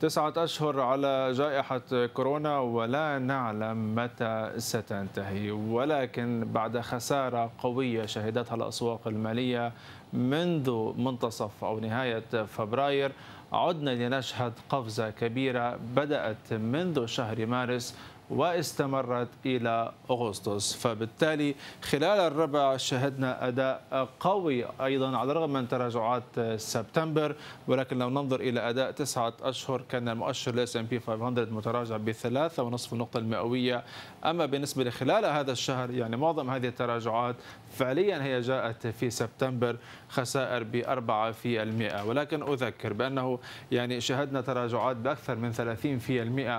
تسعة أشهر على جائحة كورونا ولا نعلم متى ستنتهي ولكن بعد خسارة قوية شهدتها الأسواق المالية منذ منتصف أو نهاية فبراير عدنا لنشهد قفزة كبيرة بدأت منذ شهر مارس واستمرت إلى أغسطس فبالتالي خلال الربع شهدنا أداء قوي أيضا على الرغم من تراجعات سبتمبر ولكن لو ننظر إلى أداء تسعة أشهر كان المؤشر الاس ام بي 500 متراجع بثلاثة ونصف النقطة المئوية أما بالنسبة لخلال هذا الشهر يعني معظم هذه التراجعات فعليا هي جاءت في سبتمبر خسائر ب 4% ولكن أذكر بأنه يعني شهدنا تراجعات بأكثر من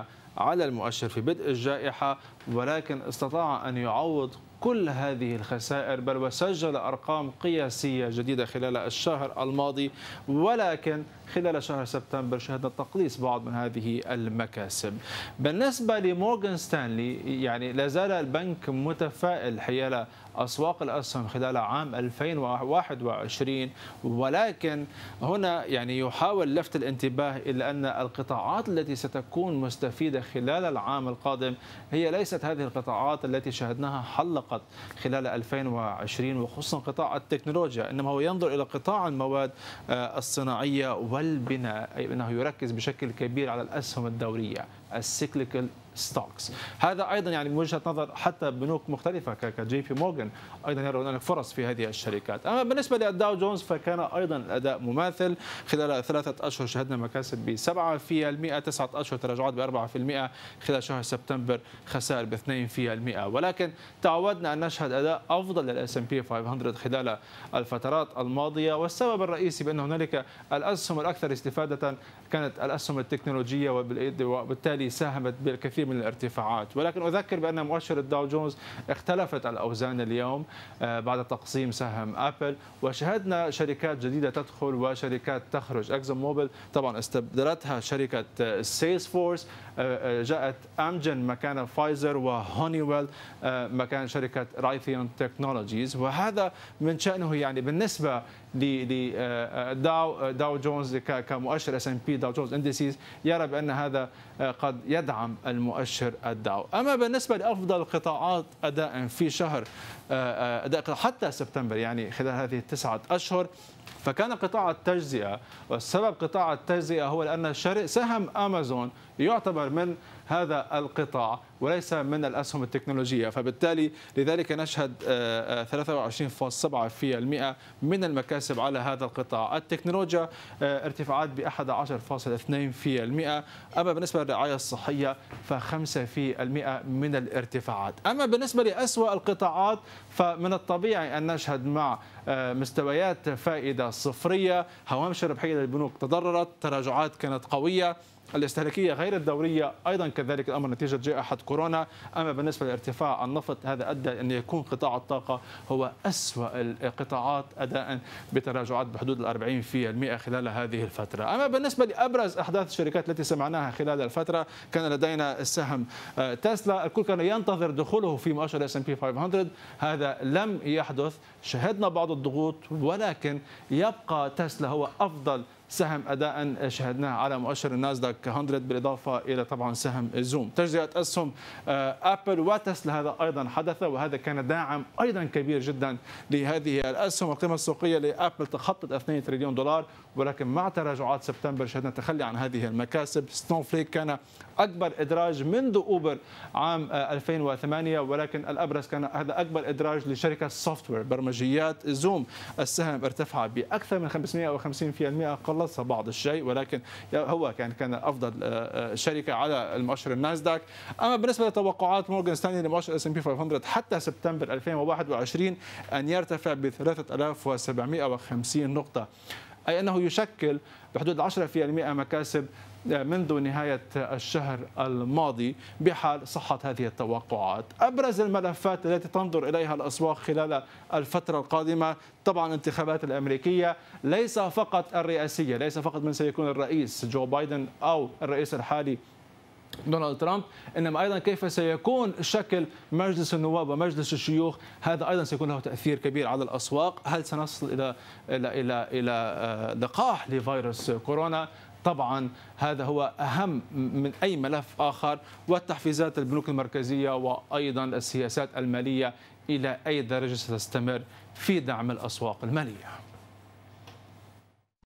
30% على المؤشر في بدء الجائحة ولكن استطاع أن يعوض كل هذه الخسائر بل وسجل أرقام قياسية جديدة خلال الشهر الماضي ولكن خلال شهر سبتمبر شهدنا تقليص بعض من هذه المكاسب بالنسبة لمورغان ستانلي يعني لازال البنك متفائل حيال أسواق الأسهم خلال عام 2021 ولكن هنا يعني يحاول لفت الانتباه إلى أن القطاعات التي ستكون مستفيدة خلال العام القادم هي ليست هذه القطاعات التي شهدناها حلقت خلال 2020 وخصوصا قطاع التكنولوجيا إنما هو ينظر إلى قطاع المواد آه، الصناعية والبناء أي أنه يركز بشكل كبير على الأسهم الدورية السيكليكال ستوكس هذا ايضا يعني من وجهه نظر حتى بنوك مختلفه كجي بي مورغان ايضا يرى هناك فرص في هذه الشركات اما بالنسبه للداو جونز فكان ايضا الاداء مماثل خلال ثلاثه اشهر شهدنا مكاسب ب 7% تسعه اشهر تراجعات ب 4% خلال شهر سبتمبر خسائر ب 2% ولكن تعودنا ان نشهد اداء افضل للاس ام بي 500 خلال الفترات الماضيه والسبب الرئيسي بان هنالك الاسهم الاكثر استفاده كانت الاسهم التكنولوجيه وبالتالي ساهمت بالكثير من الارتفاعات ولكن أذكر بأن مؤشر الداو جونز اختلفت الأوزان اليوم آه، بعد تقسيم سهم أبل وشهدنا شركات جديدة تدخل وشركات تخرج أكزون موبيل طبعا استبدلتها شركة آه، سيلز فورس آه، جاءت أمجن مكان فايزر وهونيويل مكان شركة رايثيون تكنولوجيز وهذا من شأنه يعني بالنسبة لداو داو جونز كمؤشر اس ام بي داو جونز اندسيز يرى بان هذا آه، قد يدعم المؤشر الداو اما بالنسبه لافضل القطاعات اداء في شهر آه، آه، حتى سبتمبر يعني خلال هذه التسعه اشهر فكان قطاع التجزئة والسبب قطاع التجزئة هو لأن سهم أمازون يعتبر من هذا القطاع وليس من الأسهم التكنولوجية فبالتالي لذلك نشهد 23.7% آه، آه، من المكاسب على هذا القطاع التكنولوجيا آه، ارتفاعات ب 11.2% أما بالنسبة للرعاية الصحية ف 5% من الارتفاعات أما بالنسبة لأسوأ القطاعات فمن الطبيعي أن نشهد مع مستويات فائدة صفرية هوامش الربحية للبنوك تضررت تراجعات كانت قوية الاستهلاكيه غير الدوريه ايضا كذلك الامر نتيجه جائحه كورونا اما بالنسبه لارتفاع النفط هذا ادى ان يكون قطاع الطاقه هو اسوا القطاعات اداء بتراجعات بحدود ال 40% خلال هذه الفتره اما بالنسبه لابرز احداث الشركات التي سمعناها خلال الفتره كان لدينا السهم آه، تسلا الكل كان ينتظر دخوله في مؤشر اس ام بي 500 هذا لم يحدث شهدنا بعض الضغوط ولكن يبقى تسلا هو افضل سهم اداء شهدناه على مؤشر الناسداك 100 بالاضافه الى طبعا سهم زوم تجزئه اسهم آه، ابل وتسلا هذا ايضا حدث وهذا كان داعم ايضا كبير جدا لهذه الاسهم القيمه السوقيه لابل تخطت 2 تريليون دولار ولكن مع تراجعات سبتمبر شهدنا تخلي عن هذه المكاسب فليك كان اكبر ادراج منذ اوبر عام 2008 آه، ولكن الابرز كان هذا اكبر ادراج لشركه وير برمجيات زوم السهم ارتفع باكثر من 550% قبل خلصها بعض الشيء ولكن هو كان كان افضل آه، آه، شركه على المؤشر الناسداك اما بالنسبه لتوقعات مورجان ستانلي لمؤشر اس ام بي 500 حتى سبتمبر 2021 ان يرتفع ب 3750 نقطه اي انه يشكل بحدود 10% مكاسب منذ نهاية الشهر الماضي بحال صحة هذه التوقعات أبرز الملفات التي تنظر إليها الأسواق خلال الفترة القادمة طبعا الانتخابات الأمريكية ليس فقط الرئاسية ليس فقط من سيكون الرئيس جو بايدن أو الرئيس الحالي دونالد ترامب انما ايضا كيف سيكون شكل مجلس النواب ومجلس الشيوخ هذا ايضا سيكون له تاثير كبير على الاسواق هل سنصل الى الى الى الى لقاح لفيروس كورونا طبعا هذا هو أهم من أي ملف آخر والتحفيزات البنوك المركزية وأيضا السياسات المالية إلى أي درجة ستستمر في دعم الأسواق المالية